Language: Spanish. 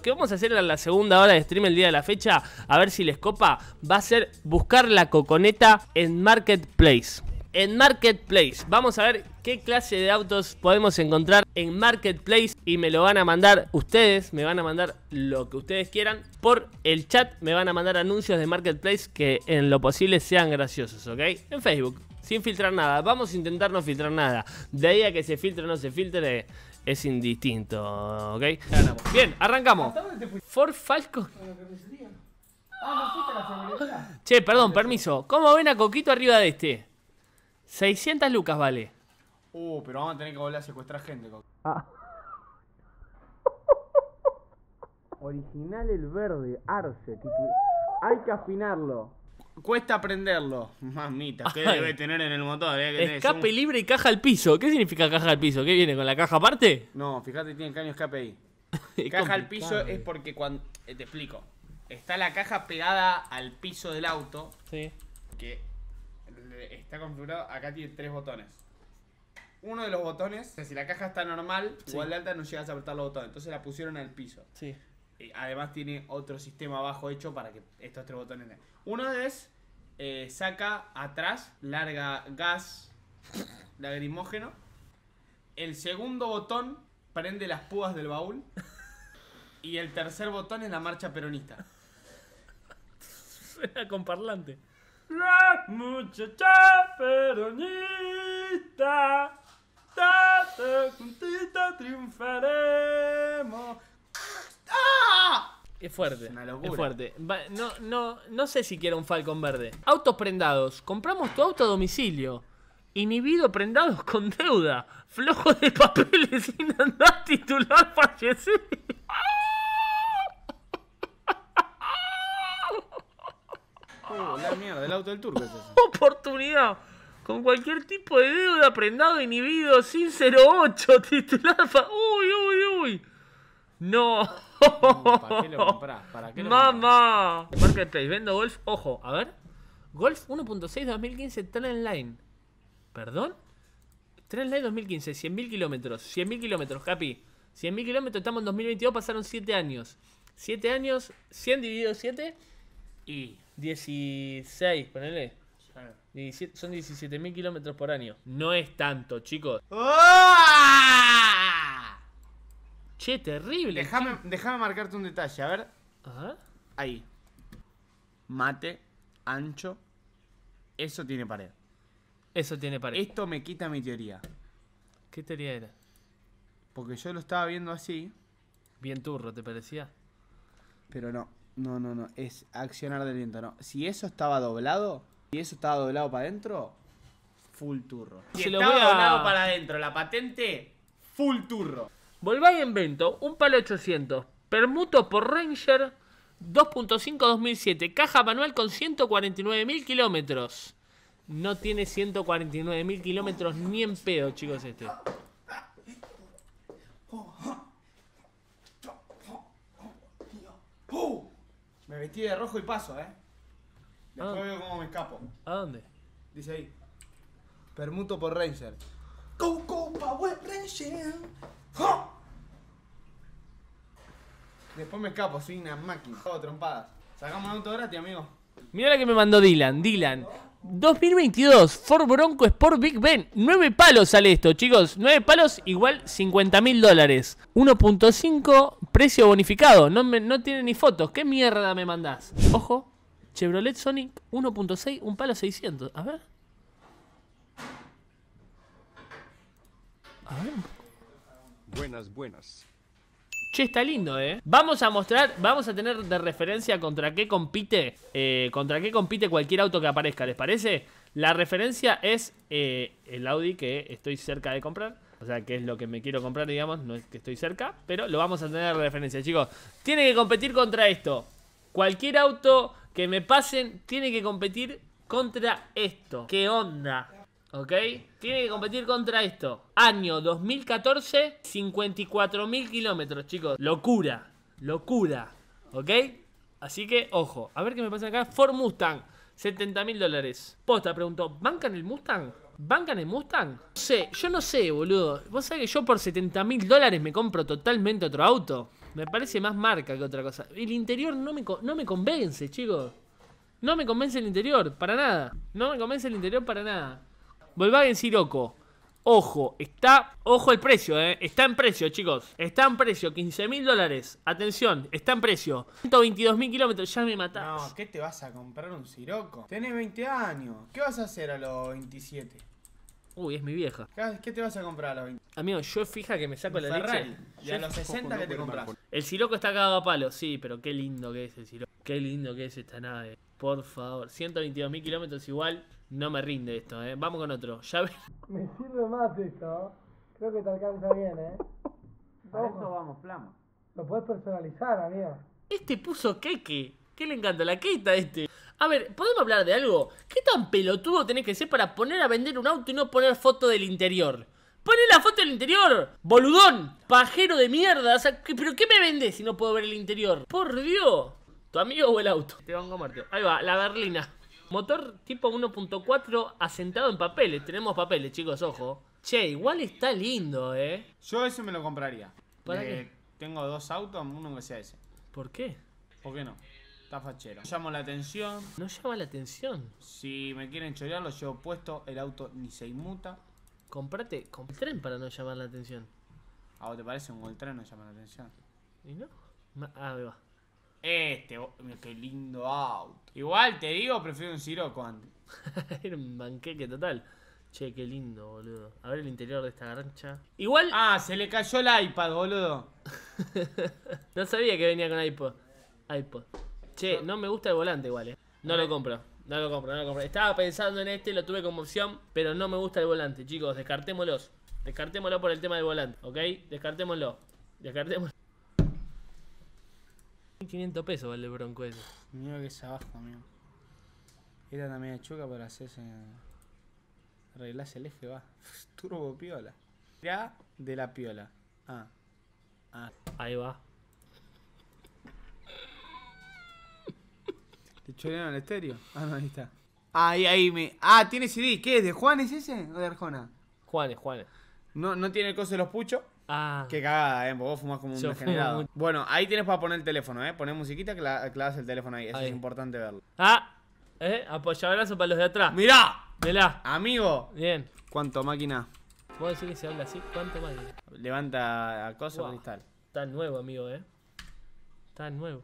que vamos a hacer a la segunda hora de stream el día de la fecha, a ver si les copa, va a ser buscar la coconeta en Marketplace. En Marketplace, vamos a ver qué clase de autos podemos encontrar en Marketplace y me lo van a mandar ustedes, me van a mandar lo que ustedes quieran por el chat, me van a mandar anuncios de Marketplace que en lo posible sean graciosos, ¿ok? En Facebook, sin filtrar nada, vamos a intentar no filtrar nada, de ahí a que se filtre o no se filtre es indistinto, ¿ok? Bien, arrancamos. For Falco. Ah, che, perdón, permiso. ¿Cómo ven a Coquito arriba de este? 600 lucas vale. Uh, pero vamos a tener que volver a secuestrar gente, Coquito. Ah. Original el verde, Arce. Hay que afinarlo. Cuesta prenderlo, mamita, ¿qué debe tener en el motor? Eh? Escape libre y caja al piso. ¿Qué significa caja al piso? ¿Qué viene con la caja aparte? No, fíjate, tiene caño escape ahí. caja al piso es porque cuando. Eh, te explico. Está la caja pegada al piso del auto. Sí. Que está configurado. Acá tiene tres botones. Uno de los botones, o sea, si la caja está normal, igual de alta no llegas a apretar los botones. Entonces la pusieron al piso. Sí. Eh, además tiene otro sistema abajo hecho para que estos tres botones... Uno es, eh, saca atrás, larga gas lagrimógeno. El segundo botón prende las púas del baúl. Y el tercer botón es la marcha peronista. Suena con parlante. La muchacha peronista, juntita triunfaremos. Es fuerte. Es fuerte. no, no, no sé si quiero un Falcon verde. Autos prendados. Compramos tu auto a domicilio. Inhibido prendados con deuda. Flojo de papeles sin andar titular fallecido. Uh, la mierda, el auto del turco Oportunidad. Con cualquier tipo de deuda prendado inhibido sin 08 titular. Uy, uy, uy. No. ¿Para qué lo compras? ¡Mamá! vendo golf. Ojo, a ver. Golf 1.6 2015 Trendline. ¿Perdón? Trendline 2015, 100.000 kilómetros. 100.000 kilómetros, Capi. 100.000 kilómetros, estamos en 2022, pasaron 7 años. 7 años, 100 dividido 7 y 16, ponele. son 17.000 kilómetros por año. No es tanto, chicos. ¡Ah! Che, terrible. Déjame, marcarte un detalle, a ver. Ahí. Mate, ancho. Eso tiene pared. Eso tiene pared. Esto me quita mi teoría. ¿Qué teoría era? Porque yo lo estaba viendo así. Bien turro, ¿te parecía? Pero no, no, no, no. Es accionar del viento, no. Si eso estaba doblado, si eso estaba doblado para adentro, full turro. Si estaba doblado para adentro, la patente, full turro. Volváis en vento, un palo 800. Permuto por Ranger 2.5 2007. Caja manual con 149.000 kilómetros. No tiene 149.000 kilómetros ni en pedo, chicos, este. Me vestí de rojo y paso, ¿eh? Después veo cómo me escapo. ¿A dónde? Dice ahí. Permuto por Ranger. Go, go, Power Ranger. Después me escapo, soy una máquina. Todo trompadas. Sacamos auto gratis, amigo. Mira la que me mandó Dylan, Dylan. 2022, Ford Bronco Sport Big Ben. 9 palos sale esto, chicos. 9 palos igual 50 mil dólares. 1.5, precio bonificado. No, no tiene ni fotos. ¿Qué mierda me mandás? Ojo, Chevrolet Sonic 1.6, un palo 600. A ver. A ver Buenas, buenas. Che, está lindo, ¿eh? Vamos a mostrar, vamos a tener de referencia contra qué compite, eh, contra qué compite cualquier auto que aparezca, ¿les parece? La referencia es eh, el Audi que estoy cerca de comprar. O sea, que es lo que me quiero comprar, digamos, no es que estoy cerca, pero lo vamos a tener de referencia, chicos. Tiene que competir contra esto. Cualquier auto que me pasen tiene que competir contra esto. ¿Qué onda? ¿ok? Tiene que competir contra esto. Año 2014, 54.000 kilómetros, chicos. Locura, locura, ¿ok? Así que, ojo, a ver qué me pasa acá. Ford Mustang, 70.000 dólares. Posta pregunto, en el Mustang? ¿Bancan el Mustang? No sé, yo no sé, boludo. Vos sabés que yo por 70.000 dólares me compro totalmente otro auto. Me parece más marca que otra cosa. El interior no me, no me convence, chicos. No me convence el interior, para nada. No me convence el interior para nada en Siroco. Ojo, está. Ojo el precio, ¿eh? Está en precio, chicos. Está en precio, 15 mil dólares. Atención, está en precio. 122 mil kilómetros, ya me matás. No, ¿qué te vas a comprar un Siroco? Tenés 20 años. ¿Qué vas a hacer a los 27? Uy, es mi vieja. ¿Qué te vas a comprar a los 20? Amigo, yo fija que me saco la Ferrari. leche. a los 60 que te compras. El siroco está cagado a palo, sí, pero qué lindo que es el siroco. Qué lindo que es esta nave. Por favor, 122.000 kilómetros igual. No me rinde esto, ¿eh? Vamos con otro. Ya ves. Me sirve más esto. Creo que te alcanza bien, ¿eh? Para esto vamos, plamo. Lo puedes personalizar, amigo. Este puso queque. ¿Qué le encanta la queita este? A ver, ¿podemos hablar de algo? ¿Qué tan pelotudo tenés que ser para poner a vender un auto y no poner foto del interior? ¡Pone la foto del interior, boludón, pajero de mierda. ¿pero qué me vendes si no puedo ver el interior? Por Dios. ¿Tu amigo o el auto? Te van a Ahí va, la berlina. Motor tipo 1.4 asentado en papeles. Tenemos papeles, chicos, ojo. Che, igual está lindo, eh. Yo ese me lo compraría. ¿Para eh, qué? Tengo dos autos, uno que sea ese. ¿Por qué? ¿Por qué no? Está fachero. Llamo la atención. No llama la atención. Si me quieren chorear, lo llevo puesto. El auto ni se inmuta. Comprate, el tren para no llamar la atención. ¿A vos te parece un tren no llama la atención? ¿Y no? Ah, ahí va. Este, qué lindo auto. Igual te digo, prefiero un Siroco antes. Era un banqueque total. Che, qué lindo, boludo. A ver el interior de esta garcha. Igual. Ah, se le cayó el iPad, boludo. no sabía que venía con iPod. iPod. Che, no me gusta el volante igual, eh. No lo compro. No lo compro, no lo compro. Estaba pensando en este, lo tuve como opción, pero no me gusta el volante, chicos. descartémoslo Descartémoslo por el tema del volante, ¿ok? Descartémoslo. Descartémoslo. 1500 pesos vale el bronco ese. Mira que es abajo, amigo. Era también choca para hacerse. Arreglás el eje, va. Turbo piola. ya de la piola. Ah. ah. Ahí va. ¿Te en el estéreo? Ah, no, ahí está. Ahí, ahí me. Ah, tiene CD. ¿Qué es? ¿De Juanes ese o de Arjona? Juanes, Juanes. No, no tiene el coso de los puchos. Ah. Qué cagada, eh. Vos fumás como un degenerado. Bueno, ahí tienes para poner el teléfono, eh. Poner musiquita, la clavas el teléfono ahí. Eso es importante verlo. Ah, eh, apoyabrazo para los de atrás. ¡Mirá! Mirá. Amigo. Bien. ¿Cuánto máquina? ¿Puedo decir que se habla así? ¿Cuánto máquina? Levanta a coso cristal. Está nuevo, amigo, eh. Tan nuevo.